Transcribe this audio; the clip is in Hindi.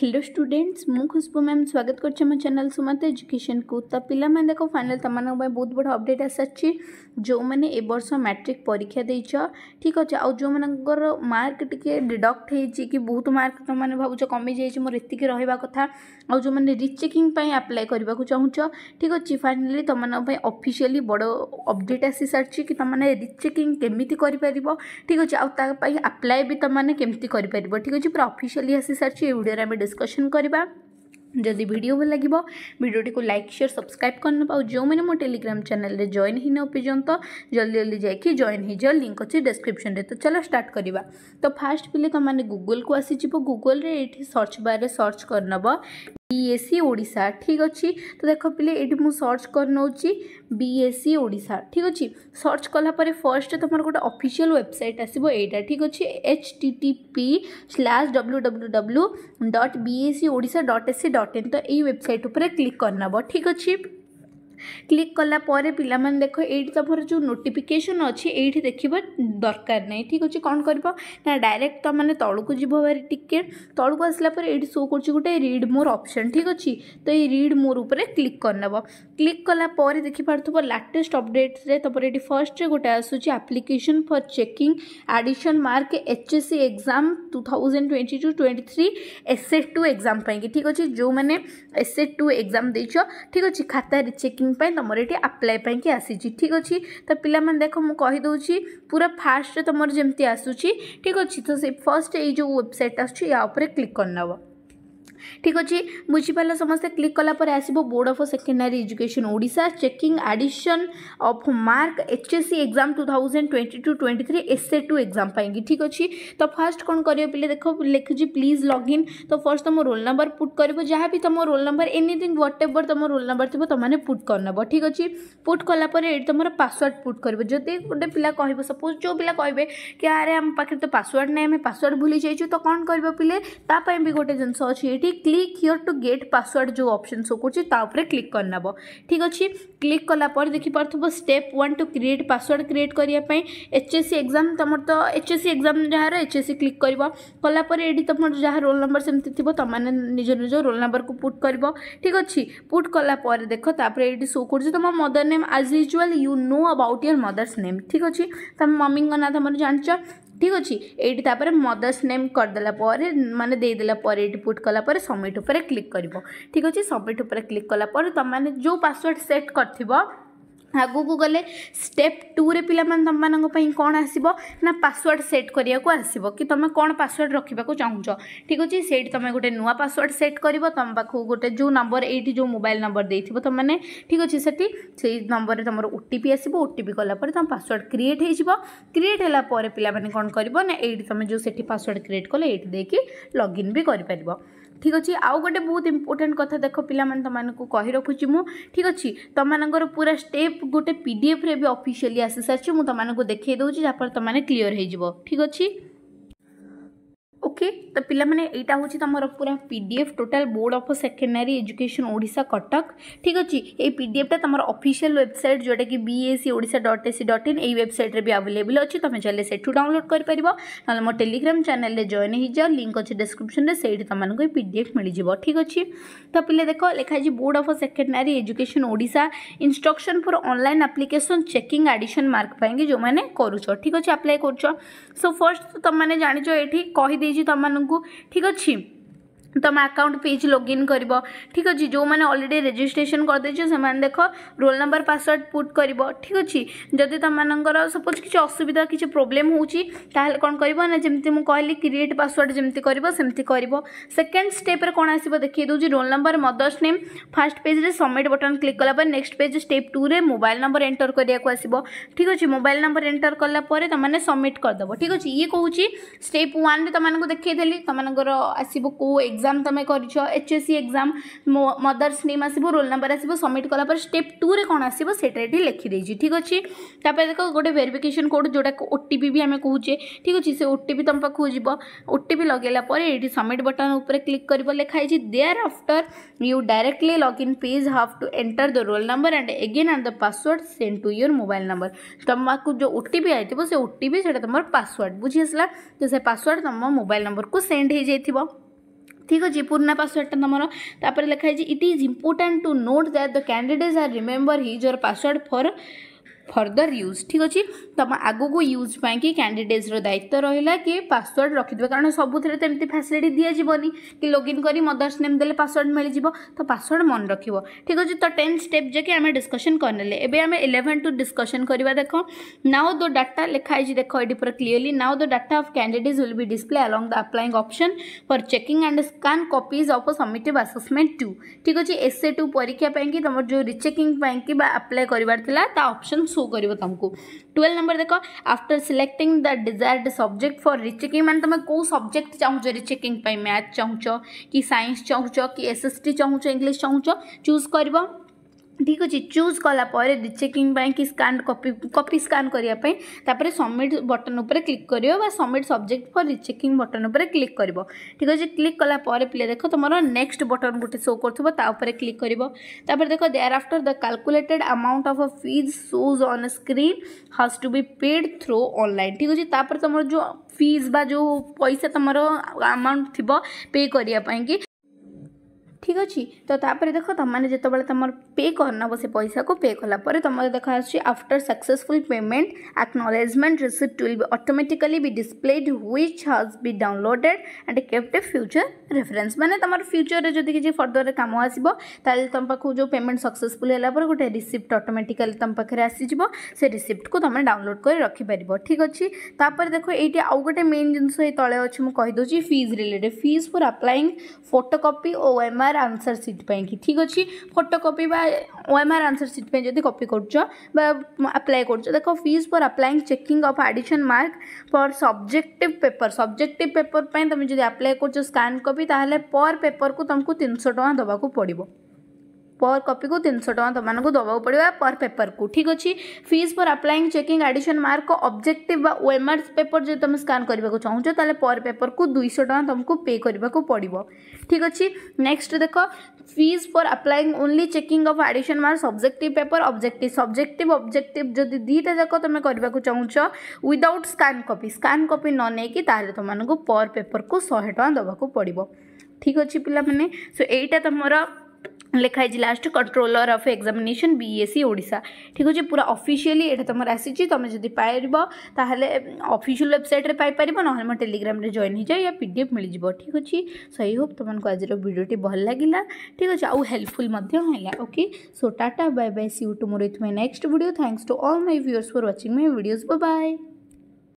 हेलो स्टूडेंट्स मुझुशबू मैम स्वागत करम चेल सुमत एजुकेशन को तो पिला मैं देखो फाइनल तुम्हारे बहुत बड़ा अपडेट आसाचे जो मैंने ए बर्ष मैट्रिक परीक्षा दे ठीक अच्छे आज जो मर मार्क टी हो कि बहुत मार्क तुमने भाव कमी जाइए मोर ये रहा कथ आज जो मैंने रिचेकिंग आप्लाय करने को चाहूँ ठीक अच्छे फाइनाली तुम्हारे अफिसीआली बड़ अबडेट आसी सारी कि तुमने रिचेकिंग केमी कर ठीक अच्छे आप्लाय भी तुमने केमती कर ठीक अच्छे पूरा अफिसीआली आसी सारी भिडियो डिस्कशन करवा जदि भिड भल लगे भिडियोटी को लाइक सेयर सब्सक्राइब कर जो मैंने मो टेलीग्राम चैनल रे जॉइन ही न पर्यंत जल्दी जल्दी जाइए जॉइन हो जाओ लिंक अच्छे डिस्क्रिप्शन रे तो चलो स्टार्ट करवा तो फास्ट पे तुमने गुगुल को आसीज गुगुल सर्च बारे सर्च करनब বিএসসি ওড়িশা ঠিক অছি তো দেখ পিলে এটি মু সর্চ করে নেছি বিএসসি ওড়িশা ঠিক অছি সর্চ কলাপরে ফর্স্ট তোমার গোটে অফিসিয়াল ওয়েবসাইট আসব এইটা ঠিক অছি http slash W W W dot BSE Odisha dot AC dot in তো এই ওয়েবসাইট উপরে ক্লিক করে নেব ঠিক অছি କ୍ଲିକ୍ କଲା ପରେ ପିଲାମାନେ ଦେଖ ଏଇଠି ତୁମର ଯେଉଁ ନୋଟିଫିକେସନ୍ ଅଛି ଏଇଠି ଦେଖିବା ଦରକାର ନାହିଁ ଠିକ୍ ଅଛି କ'ଣ କରିବ ନା ଡାଇରେକ୍ଟ ତୁମମାନେ ତଳକୁ ଯିବ ଭାରି ଟିକେ ତଳକୁ ଆସିଲା ପରେ ଏଇଠି ଶୋ କରୁଛି ଗୋଟେ ରିଡ୍ ମୋର ଅପସନ୍ ଠିକ୍ ଅଛି ତ ଏଇ ରିଡ୍ ମୋର ଉପରେ କ୍ଲିକ୍ କରିନେବ କ୍ଲିକ୍ କଲା ପରେ ଦେଖିପାରୁଥିବ ଲାଟେଷ୍ଟ ଅପଡ଼େଟ୍ରେ ତାପରେ ଏଠି ଫର୍ଷ୍ଟରେ ଗୋଟେ ଆସୁଛି application for checking addition mark H S C exam two thousand twenty two twenty three S two exam ପାଇଁକି ଠିକ୍ ଅଛି ଯେଉଁମାନେ ଏସ୍ ଟୁ ଏକ୍ଜାମ୍ ଦେଇଛ ଠିକ୍ ଅଛି ଖାତା ରିଚେକିଂ ପାଇଁ ତୁମର ଏଠି ଆପ୍ଲାଏ ପାଇଁକି ଆସିଛି ଠିକ୍ ଅଛି ତ ପିଲାମାନେ ଦେଖ ମୁଁ କହିଦେଉଛି ପୁରା ଫାଷ୍ଟରେ ତୁମର ଯେମିତି ଆସୁଛି ଠିକ୍ ଅଛି ତ ସେ ଫାର୍ଷ୍ଟ ଏଇ ଯେଉଁ ୱେବସାଇଟ୍ଟା ଆସୁଛି ୟା ଉପରେ କ୍ଲିକ୍ କରିନେବ ठीक अच्छे बुझीपाल समस्त क्लिक कलापर आस board of secondary education Odisha checking addition of mark H S C exam two thousand twenty two twenty three S A two exam ठीक अच्छे तो फास्ट कौन कर पे देख लिखुच प्लीज लग इन तो फर्स्ट तुम रोल नंबर पुट कर जहाँ भी तुम roll number anything whatever तुम रोल नंबर थी तुमने पुट कर नब ठीक अच्छे पुट कला ये तुम पासवर्ड पुट कर जदि गोटे पिला कह सपोज जो पिला कहे कि आरे आम पाखे तो पासवर्ड नहीं पासवर्ड भूली जाइ तो कौन कर पिले भी गोटे जिनस अच्छे ये ये click here to get password जो ऑप्शन शो करापर क्लिक करनाब ठीक अच्छे क्लिक कलापर देखिपार step one two create password create करने एच एस सी एक्जाम तुम तो एच एस सी एक्जाम जहाँ एच एस सी क्लिक कर कलापर ये तुम जहाँ रोल नंबर सेमती थी तुम निज निज रोल नंबर को पुट कर ठीक अच्छे पुट कलापर देख तापर ये शो कर तुम मदर नेम आज usual you know about your mother's name ठीक अच्छे तुम मम्मी नाँ तुम जान ঠিক ଅଛି ଏଇଠି ତାପରେ ମଦର୍ସ ନେମ୍ କରିଦେଲା ପରେ ମାନେ ଦେଇଦେଲା ପରେ ଏଇଠି ପୁଟ୍ କଲା ପରେ ସବମିଟ୍ ଉପରେ କ୍ଲିକ୍ କରିବ ଠିକ୍ ଅଛି ସବମିଟ୍ ଉପରେ କ୍ଲିକ୍ କଲା ପରେ ତୁମମାନେ ଯେଉଁ ପାସୱାର୍ଡ଼ ସେଟ୍ କରିଥିବ ଆଗକୁ ଗଲେ ଷ୍ଟେପ୍ ଟୁରେ ପିଲାମାନେ ତୁମମାନଙ୍କ ପାଇଁ କ'ଣ ଆସିବ ନା ପାସୱାର୍ଡ଼ ସେଟ୍ କରିବାକୁ ଆସିବ କି ତୁମେ କ'ଣ ପାସୱାର୍ଡ଼ ରଖିବାକୁ ଚାହୁଁଛ ଠିକ୍ ଅଛି ସେଇଠି ତୁମେ ଗୋଟେ ନୂଆ ପାସୱାର୍ଡ଼ ସେଟ୍ କରିବ ତୁମ ପାଖକୁ ଗୋଟେ ଯେଉଁ ନମ୍ବର ଏଇଠି ଯେଉଁ ମୋବାଇଲ ନମ୍ବର ଦେଇଥିବ ତୁମମାନେ ଠିକ୍ ଅଛି ସେଠି ସେଇ ନମ୍ବରରେ ତୁମର ଓ ଟି ପି ଆସିବ ଓ ଟି ପି କଲା ପରେ ତୁମ ପାସୱାର୍ଡ଼ କ୍ରିଏଟ୍ ହେଇଯିବ କ୍ରିଏଟ୍ ହେଲା ପରେ ପିଲାମାନେ କ'ଣ କରିବ ନା ଏଇଠି ତୁମେ ଯେଉଁ ସେଠି ପାସୱାର୍ଡ଼ କ୍ରିଏଟ୍ କଲେ ଏଇଠି ଦେଇକି ଲଗ୍ଇନ୍ ବି କରିପାରିବ ঠিক আছে আউ গোটে বহুত ইম্পর্টাট কথা দেখ ପିଲାମାନେ ତୁମମାନଙ୍କୁ କହି ରଖୁଛି ମୁଁ ଠିକ୍ ଅଛି ତୁମମାନଙ୍କର ପୁରା ଷ୍ଟେପ୍ ଗୋଟେ ପିଡ଼ିଏଫ୍ରେ ବି ଅଫିସିଆଲି ଆସିସାରିଛି ମୁଁ ତୁମମାନଙ୍କୁ ଦେଖାଇ ଦେଉଛି ଯାହାଫଳରେ ତୁମମାନେ କ୍ଲିଅର୍ ହେଇଯିବ ଠିକ୍ ଅଛି ओके तो पाने हूँ तुम पूरा P D F total board of secondary education Odisha Cuttack ठीक अच्छे ये पी डी एफ्टा तुम अफिशियाल वेबसाइट जोटा कि B S E Odisha dot AC dot in website भी आवेलेबल अच्छे तुम चाहिए से डाउनलोड कर ना मो टेलीग्राम चैनल में जॉन हो जाओ लिंक अच्छे डिस्क्रिप्सन में से तुमको पी डी एफ मिल जाव ठीक अच्छे तो पिले देख लिखाई board of secondary education Odisha instruction for online application checking addition mark पाएंगे जो मैंने करुच ठीक अच्छे अप्लाई सो फर्स्ट तो तुमने जान ये कहीदेज तुमको ठीक अच्छे तुम आकाउंट पेज लगइन कर ठीक अच्छे जो मैंने अलरेडी रेजिट्रेसन करदे से देख रोल नंबर पासवर्ड पुट कर ठीक अच्छे जदि तुम सपोज किसी असुविधा किसी प्रोब्लेम होल कौन करना जमी कहली क्रिएट पासवर्ड जमी करमती कर सेकेंड स्टेप्रे कौन आस देखिए roll number mother's name first page में सबमिट बटन क्लिक कलापर नेक्स्ट पेज स्टेप टू में मोबाइल नंबर एंटर कराया आस ठीक अच्छे मोबाइल नंबर एंटर कलापर तुमने सबमिट करदेव ठीक अच्छे ये कौन स्टेप वन तुमको देखेदेली तुम आसो कौ एग्जाम तुम कर सी एक्जाम मदर्स नेम आसो रोल नंबर आसो सबमिट कलापर स्टेप टू रे कौन आसो से ठीक अच्छे तापर देख गोटे भेरिफिकेसन कोड जोटा ओटी भी आम कहे ठीक अच्छे से ओटी तुम पाखक जी ओटी लगे ये सबमिट बटन उपर क्लिक कर लिखाई there after you directly log in page have to enter the roll number and again and the password send to your mobile number तुमको जो ओटी आई थोड़ा से ओटी से तुम पासवर्ड बुझी तो से पासवर्ड तुम मोबाइल नंबर को सेंड हो जाइए ঠিক আছে পুরোনা পাসওয়ার্ডটা তোমার তাপরে লেখা হয়েছে it is important to note that the candidates are remember his or password for further use ଠିକ୍ ଅଛି ତୁମ ଆଗକୁ ୟୁଜ୍ ପାଇଁକି କ୍ୟାଣ୍ଡିଡେଟ୍ସର ଦାୟିତ୍ୱ ରହିଲା କି ପାସୱାର୍ଡ଼ ରଖିଦେବେ କାରଣ ସବୁଥିରେ ତ ଏମିତି ଫ୍ୟାସିଲିଟି ଦିଆଯିବନି କି ଲଗ୍ଇନ୍ କରି ମଦର୍ସ ନେମ୍ ଦେଲେ ପାସୱାର୍ଡ଼ ମିଳିଯିବ ତ ପାସୱାର୍ଡ଼ ମନେ ରଖିବ ଠିକ୍ ଅଛି ତ ଟେନ୍ ଷ୍ଟେପ୍ ଯାକି ଆମେ ଡିସ୍କସନ୍ କରିନେଲେ ଏବେ ଆମେ ଇଲେଭେନ୍ ଟୁ ଡିସ୍କସନ୍ କରିବା ଦେଖ ନାଓ ଦ ଡାଟା ଲେଖା ହେଇଛି ଦେଖ ଏଠି ପୁରା clearly now the data of candidates will be display along the applying option for checking and scan copies of summative assessment two ଠିକ୍ ଅଛି ଏସ୍ଏ ଟୁ ପରୀକ୍ଷା ପାଇଁକି ତୁମର ଯେଉଁ ରିଚେକିଂ ପାଇଁକି ବା ଆପ୍ଲାଏ କରିବାର ଥିଲା ତା ଅପସନ୍ ସୋ शो कर तुमको ट्वेल्व नंबर देख after selecting the desired subject for rechecking मैंने तुम कौ सब्जेक्ट चाहूच रिचेकिंग मैथ चाहूच कि सैंस चाहू कि एस एस टी चाहू इंग्लीश चाहू चूज कर ଠିକ୍ ଅଛି ଚୁଜ୍ କଲା ପରେ ରିଚେକିଂ ପାଇଁ କି ସ୍କାନ୍ କପି କପି ସ୍କାନ୍ କରିବା ପାଇଁ ତାପରେ ସବମିଟ୍ ବଟନ୍ ଉପରେ କ୍ଲିକ୍ କରିବ ବା submit subject for rechecking button ଉପରେ କ୍ଲିକ୍ କରିବ ଠିକ୍ ଅଛି କ୍ଲିକ୍ କଲା ପରେ ପିଲା ଦେଖ ତୁମର ନେକ୍ସଟ ବଟନ୍ ଗୋଟେ ଶୋ କରୁଥିବ ତା ଉପରେ କ୍ଲିକ୍ କରିବ ତାପରେ ଦେଖ thereafter the calculated amount of uh fees shows on screen has to be paid through online ଠିକ୍ ଅଛି ତାପରେ ତୁମର ଯେଉଁ ଫିଜ୍ ବା ଯେଉଁ ପଇସା ତୁମର ଆମାଉଣ୍ଟ ଥିବ ପେ କରିବା ପାଇଁକି ঠিক ଅଛି ତ ତାପରେ ଦେଖ ତୁମମାନେ ଯେତେବେଳେ ତୁମର ପେ କରିନେବ ସେ ପଇସାକୁ ପେ କଲା ପରେ ତୁମର ଦେଖ ଆସୁଛି after successful payment acknowledgement receipt will be automatically be displayed which has be downloaded and kept a future reference ମାନେ ତୁମର ଫ୍ୟୁଚରରେ ଯଦି କିଛି ଫର୍ଦରରେ କାମ ଆସିବ ତାହେଲେ ତୁମ ପାଖକୁ ଯେଉଁ ପେମେଣ୍ଟ ସକ୍ସେସଫୁଲ୍ ହେଲା ପରେ ଗୋଟେ ରିସିପ୍ଟ ଅଟୋମେଟିକାଲି ତୁମ ପାଖରେ ଆସିଯିବ ସେ ରିସିପ୍ଟକୁ ତୁମେ ଡାଉନଲୋଡ୍ କରି ରଖିପାରିବ ଠିକ୍ ଅଛି ତାପରେ ଦେଖ ଏଇଠି ଆଉ ଗୋଟେ ମେନ୍ ଜିନିଷ ଏଇ ତଳେ ଅଛି ମୁଁ କହିଦେଉଛି fees related fees for applying photocopy O M R answer sheet पर कि ठीक अच्छे फोटो कपी वम आर आंसर सीट पर कपी कर आप्लाय कर देख fees for applying checking of addition mark for subject paper subjective paper पर तुम जब आप्लाय कर स्कान कपी तो पर पेपर को तुमको तीन सौ टा देवाक पड़ो पर कपी को तीन सौ टाँग तुमको तो दवा पड़ा पर पेपर को ठीक अच्छे fees for applying checking addition mark objective वेम आर्स पेपर जो तुम स्कान करा चाहो तो पर पेपर को दुई टाँग तुमको पे करा पड़ो ठीक अच्छे नेक्स्ट देख fees for applying only checking of addition marks object paper object subject object जो दुटा जाक तुम करने को चाह विदउट स्कान कपी स्कान कपी न कि तुमको पर पेपर को शहे टाँग दवाक पड़ो ठीक अच्छे पे सो यहीटा तुम লেখা হয়েছে last controller of examination BSE Odisha ঠিক আছে পুরা অফিসিয়ালি এটা তোমার আসিছি তুমি যদি পাইব তাহলে অফিসিয়াল ওয়েবসাইট্রে পাইপার নহলে মো টেলিগ্রামে জয়েন হয়ে যাও ইয়া পিডিএফ মিলিযোগ ঠিক আছে সো আই হোপ তোমাকে আজর ভিডিওটি ভাল লাগিলা ঠিক আছে আউ হেল্পফুল মধ্যে হলা ওকে সো টাটা bye bye see you tomorrow with my next video thanks to all my viewers for watching my videos bye by